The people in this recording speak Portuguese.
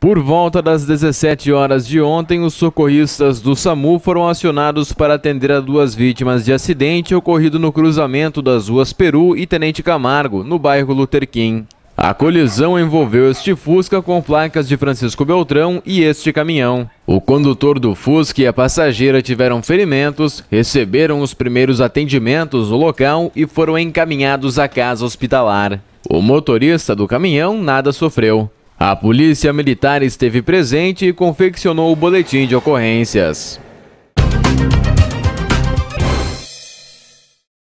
Por volta das 17 horas de ontem, os socorristas do SAMU foram acionados para atender a duas vítimas de acidente ocorrido no cruzamento das ruas Peru e Tenente Camargo, no bairro Luther King. A colisão envolveu este Fusca com placas de Francisco Beltrão e este caminhão. O condutor do Fusca e a passageira tiveram ferimentos, receberam os primeiros atendimentos no local e foram encaminhados à casa hospitalar. O motorista do caminhão nada sofreu. A polícia militar esteve presente e confeccionou o boletim de ocorrências.